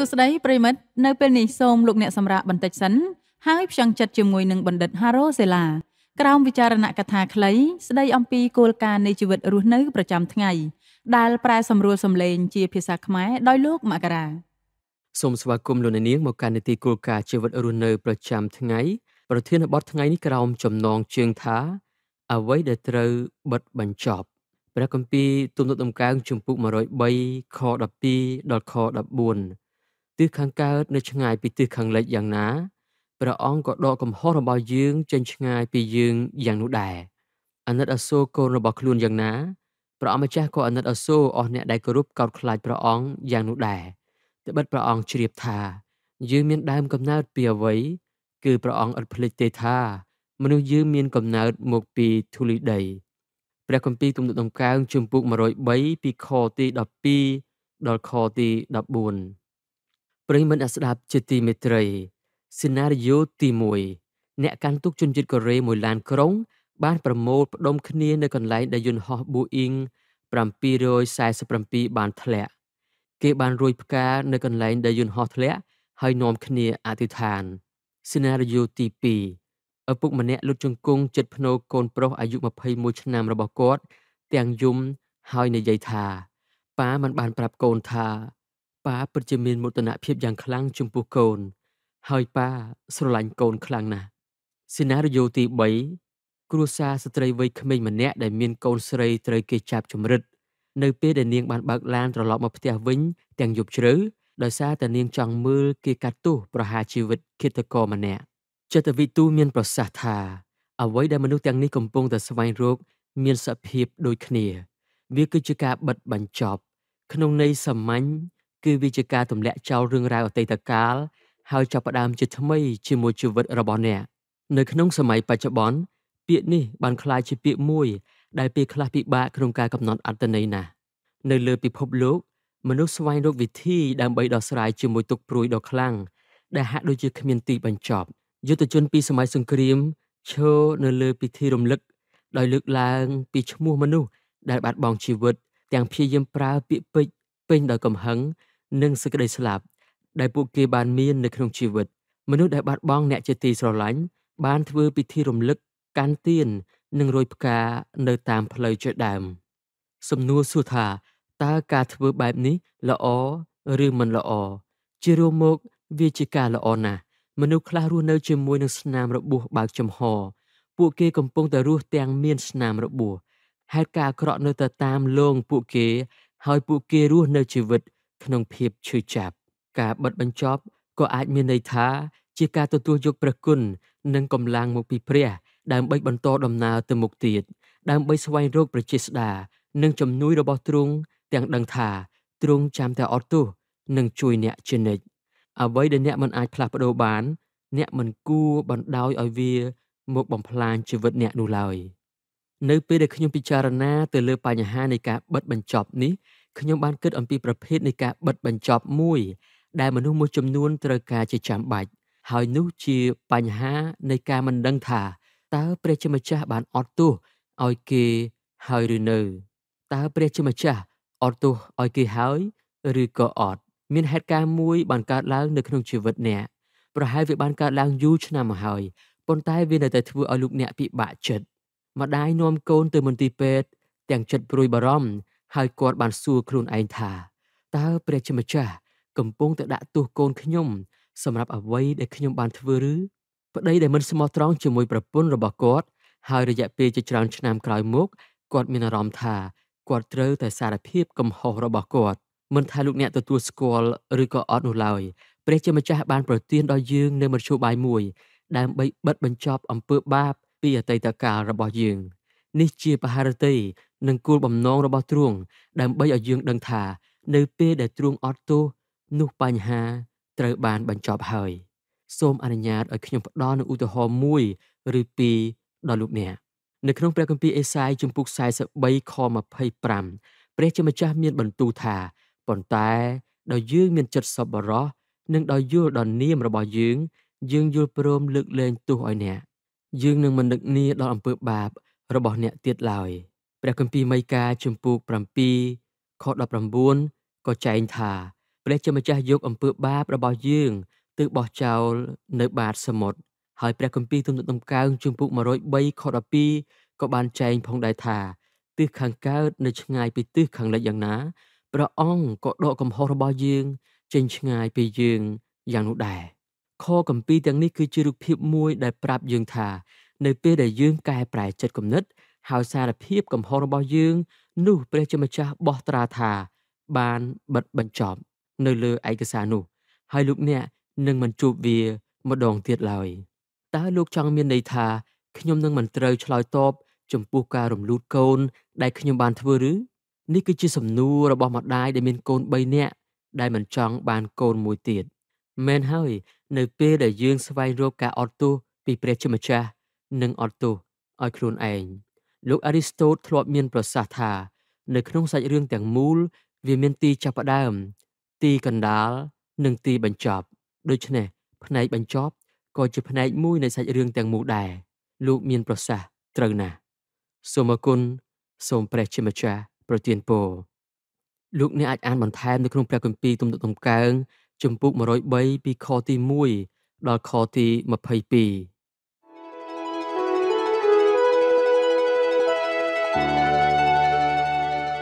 សួស្តីប្រិមិត្តនៅពេលនេះសូមលោកអ្នកសម្រាប់បន្តិចសិនហើយផ្ចង់ចិត្តជាមួយនឹងបណ្ឌិត Haro Sela ក្រោមវិចារណកថាខ្លី ស្ដីអំពីគោលការណ៍នៃជីវិតរស់នៅប្រចាំថ្ងៃដែលប្រែសម្រួលសម្លេងជាភាសាខ្មែរដោយលោកមករាសូមស្វាគមន៍លោកនាងមកកាន់នីតិគោលការណ៍ជីវិតរស់នៅ ប្រចាំថ្ងៃ ប្រធានបទថ្ងៃនេះក្រោមចំណងជើងថាអ្វីដែលត្រូវបិទបញ្ចប់ព្រះគម្ពីរទំនុកដំកើងជំពូក103ខ12ដល់ខ14ទិសខាងកើតនៅឆ្ងាយពីទិសខាងលិចយ៉ាងណាព្រះអង្គក៏ដកកំហុសរបស់យើងចេញឆ្ងាយពីយើងយ៉ាងនោះដែរអាណិតអសូរកូនរបស់ខ្លួនយ៉ាងណាព្រះអម្ចាស់ក៏អាណិតអសូរអស់អ្នកដែលគោរពកោតខ្លាចព្រះអង្គយ៉ាងនោះដែរត្បិតព្រះអង្គជ្រាបថាយើងមានដើមកំណើតពីអ្វីគឺព្រះអង្គឥតភ្លេចទេថាមនុស្សយើងមានកំណើតមកពីធូលីដីព្រះគម្ពីរទំនុកដំកើងជំពូក103ពីខទី12ដល់ខទី14ប្រិមត្តអ្នកស្ដាប់ជាទីមេត្រីសេណារីយ៉ូទី1អ្នកកាន់ទុកជនជាតិកូរ៉េមួយឡានក្រុង បានប្រមូលផ្ដុំគ្នានៅកន្លែងដែលយន្តហោះ Boeing 747បានធ្លាក់គេបានរួយផ្កា នៅកន្លែងដែលយន្តហោះធ្លាក់ហើយនាំគ្នាអធិដ្ឋានសេណារីយ៉ូទី2ឪពុកម្នាក់លុតជង្គង់ចិត្តភ្នោកូនប្រុសអាយុ21ឆ្នាំរបស់គាត់ ទាំងយំហើយនិយាយថាប៉ាមិនបានប្រាប់កូនថាប៉ាពិតជាមានមោទនភាពយ៉ាងខ្លាំងចំពោះកូនហើយប៉ាស្រឡាញ់កូនខ្លាំងណាស់សេណារីយ៉ូទី3គ្រួសារស្ត្រីវ័យក្មេងម្នាក់ដែលមានកូនស្រីត្រូវគេចាប់ចម្រិតនៅពេលដែលនាង បានបើកឡានត្រឡប់មកផ្ទះវិញ ទាំងយប់ជ្រៅដោយសារតែនាងចង់មើលគេកាត់ទោសប្រហារជីវិតឃាតករម្នាក់ចិត្តវិទូមានប្រសាសន៍ថា អ្វីដែលមនុស្សទាំងនេះកំពុងតែស្វែងរក មានសភាពដូចគ្នា វាគឺជាការបិទបញ្ចប់ ក្នុងន័យសាមញ្ញគឺវាជាការទម្លាក់ចោលរឿងរ៉ាវអតីតកាល ហើយចាប់ផ្ដើមជាថ្មីជាមួយជីវិតរបស់អ្នកនៅក្នុងសម័យបច្ចុប្បន្នពាក្យនេះបានក្លាយជាពាក្យមួយដែលពេលខ្លះពិបាកក្នុងការកំណត់អត្ថន័យណាស់នៅលើពិភពលោក មនុស្សស្វែងរកវិធីដើម្បីដោះស្រាយជាមួយទុកព្រួយដ៏ខ្លាំងដែលហាក់ដូចជាគ្មានទីបញ្ចប់យុទ្ធជនពីសម័យសង្គ្រាមឈរនៅលើពិធីរំលឹក ដោយលើកឡើងពីឈ្មោះមនុស្សដែលបាត់បង់ជីវិតទាំងព្យាយាមប្រើពាក្យពេចពេញដោយកំហឹងនិងសេចក្តីស្លាប់ដែលពួកគេបានមាននៅក្នុងជីវិតមនុស្សដែលបាត់បង់អ្នកជាទីស្រឡាញ់បានធ្វើពិធីរំលឹកកាន់ទៀននិងរោយផ្កា នៅតាមផ្លូវជាដើម សំណួរសួរថាតើការធ្វើបែបនេះល្អឬមិនល្អជារួមមក វាជាការល្អណាស់មនុស្សខ្លះរស់នៅជាមួយនឹងស្នាមរបួសបើកចំហពួកគេកំពុងតែរស់ទាំងមានស្នាមរបួសហេតុការណ៍អាក្រក់នៅតែតាមលងពួកគេហើយពួកគេរស់នៅជីវិតក្នុងភាពឈឺចាប់ការបិទបញ្ចប់ក៏អាចមានន័យថាជាការទទួលយកព្រះគុណនិងកម្លាំងមកពីព្រះដើម្បីបន្តដំណើរទៅមុខទៀត ដើម្បីស្វែងរកប្រជាស្ដានិងជំនួយរបស់ទ្រង់ទាំង ដឹងថាទ្រង់ចាំតែអត់ទោសនិងជួយ អ្នកជានិច្ចអ្វីដែលអ្នកមិនអាចផ្លាស់ប្ដូរបាន អ្នកមិនគួរបណ្ដោយឲ្យវា មកបំផ្លាញជីវិតអ្នកនោះឡើយនៅពេលដែលខ្ញុំពិចារណា ទៅលើបញ្ហានៃការបិទបញ្ចប់នេះខ្ញុំបានគិតអំពីប្រភេទនៃការបិទបញ្ចប់មួយ ដែលមនុស្សមួយចំនួនត្រូវការជាចាំបាច់ហើយនោះជាបញ្ហា នៃការមិនដឹងថា តើព្រះជាម្ចាស់បានអត់ទោសឲ្យគេហើយឬនៅតើព្រះជាម្ចាស់អត់ទោសឲ្យគេហើយឬក៏អត់មានហេតុការណ៍មួយ បានកើតឡើង នៅក្នុងជីវិតអ្នកប្រហែលវាបានកើតឡើងយូរឆ្នាំមកហើយប៉ុន្តែវានៅតែធ្វើឲ្យលោកអ្នកពិបាកចិត្តម្ដាយនាំកូនទៅ មន្ទីរពេទ្យទាំងចិត្តព្រួយបារម្ភហើយគាត់បានសួរខ្លួនឯងថាតើព្រះជាម្ចាស់កំពុងតែដាក់ទោសកូនខ្ញុំ សម្រាប់អ្វីដែលខ្ញុំបានធ្វើឬប្តីដែលមិនស្មោះត្រង់ជាមួយប្រពន្ធរបស់គាត់ហើយរយៈពេលជាច្រើនឆ្នាំក្រោយមកគាត់មានអារម្មណ៍ថាគាត់ត្រូវតែសារភាពកំហុសរបស់គាត់មិនថាលោកអ្នកទទួលស្គាល់ឬក៏អត់នោះឡើយព្រះជាម្ចាស់បានប្រទានដល់យើងនូវមធ្យោបាយមួយដើម្បីបិទបញ្ចប់ អំពើបាបពីអតីតកាលរបស់យើង នេះជាបហារតីនិងគោលបំណងរបស់ទ្រង់ដើម្បីឲ្យយើងដឹងថា នៅពេលដែលទ្រង់អត់ទោសនោះបញ្ហាត្រូវបានបញ្ចប់ហើយ សូមអនុញ្ញាតឲ្យខ្ញុំផ្ដល់នូវឧទាហរណ៍មួយឬពីរដល់លោកអ្នកនៅក្នុងព្រះគម្ពីរអេសាយជំពូក43ខ25ព្រះជាម្ចាស់មានបន្ទូលថាប៉ុន្តែដោយយើងមានចិត្តសប្បុរសនិងដោយយល់ដល់នាមរបស់យើងយើងយល់ព្រមលើកលែងទោសឲ្យអ្នកយើងនឹងមិននឹកនាដល់អំពើបាប របស់អ្នកទៀតឡើយ។ព្រះគម្ពីរមីកាជំពូក7ខ19ក៏ចែងថាព្រះជាម្ចាស់យកអំពើបាបរបស់យើងទើបបោះចោលនៅបាតសមុទ្រហើយព្រះគម្ពីរទំនុកដំកើងជំពូក103ខ12ក៏បានចែងផងដែរថាទិសខាងកើតនៅឆ្ងាយពីទិសខាងលិចយ៉ាងណាព្រះអង្គក៏ដកកំហុសរបស់យើងចេញឆ្ងាយពីយើងយ៉ាងនោះដែរខគម្ពីរទាំងនេះគឺជារូបភាពមួយដែលប្រាប់យើងថានៅពេលដែលយើងកែប្រែចិត្តគំនិតហើយសារភាពកំហុសរបស់យើង នោះព្រះជាម្ចាស់បោះត្រាថាបានបិទបញ្ចប់នៅលើឯកសារនោះ ហើយលោកអ្នកនឹងមិនជួបវាម្ដងទៀតឡើយតើលោកចង់មានន័យថាខ្ញុំនឹងមិនត្រូវឆ្លើយតបចំពោះការរំលូតកូនដែលខ្ញុំបានធ្វើឬនេះគឺជាសំណួររបស់ម្ដាយដែលមានកូន3នាក់ដែលមិនចង់បានកូនមួយទៀតមែនហើយ នៅពេលដែលយើង ស្វែងរកការអត់ទោសពីព្រះជាម្ចាស់និងអត់ទោសឲ្យខ្លួនឯងលោកអារីស្តូតធ្លាប់មាន ប្រសាសន៍ថានៅក្នុងសាច់រឿងទាំងមូលវាមានទីចាប់ផ្ដើម ទីកណ្ដាលនិងទីបញ្ចប់ ដូច្នេះផ្នែកបញ្ចប់ក៏ជាផ្នែកមួយនៃសាច់រឿងទាំងមូលដែរលោក មាន ប្រសាសន៍ត្រូវណាស់សូមអគុណសូមព្រះជាម្ចាស់ប្រទានពរលោកអ្នកអាចអានបន្ថែមនៅក្នុងព្រះគម្ពីរទំនុកទំកើងជំពូក103ពីខទី1ដល់ខទី22